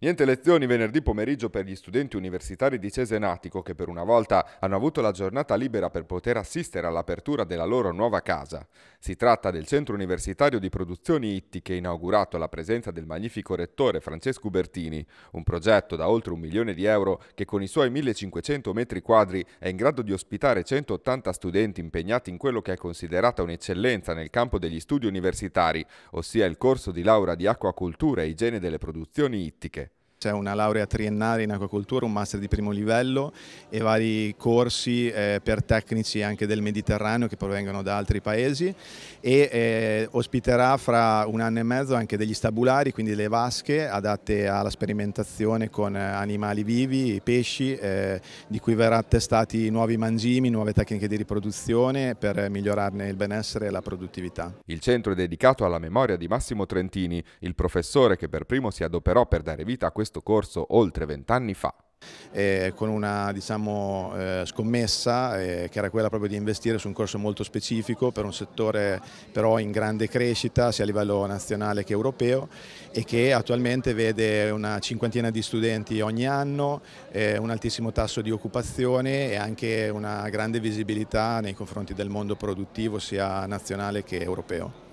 Niente lezioni venerdì pomeriggio per gli studenti universitari di Cesenatico che per una volta hanno avuto la giornata libera per poter assistere all'apertura della loro nuova casa. Si tratta del centro universitario di produzioni ittiche inaugurato alla presenza del magnifico rettore Francesco Bertini, un progetto da oltre un milione di euro che con i suoi 1500 metri quadri è in grado di ospitare 180 studenti impegnati in quello che è considerata un'eccellenza nel campo degli studi universitari, ossia il corso di laurea di acquacultura e igiene delle produzioni ittiche. C'è una laurea triennale in acquacoltura, un master di primo livello e vari corsi eh, per tecnici anche del Mediterraneo che provengono da altri paesi e eh, ospiterà fra un anno e mezzo anche degli stabulari, quindi le vasche adatte alla sperimentazione con eh, animali vivi, pesci, eh, di cui verrà testati nuovi mangimi, nuove tecniche di riproduzione per migliorarne il benessere e la produttività. Il centro è dedicato alla memoria di Massimo Trentini, il professore che per primo si adoperò per dare vita a questo questo corso oltre vent'anni fa. Eh, con una diciamo, eh, scommessa eh, che era quella proprio di investire su un corso molto specifico per un settore però in grande crescita sia a livello nazionale che europeo e che attualmente vede una cinquantina di studenti ogni anno, eh, un altissimo tasso di occupazione e anche una grande visibilità nei confronti del mondo produttivo sia nazionale che europeo.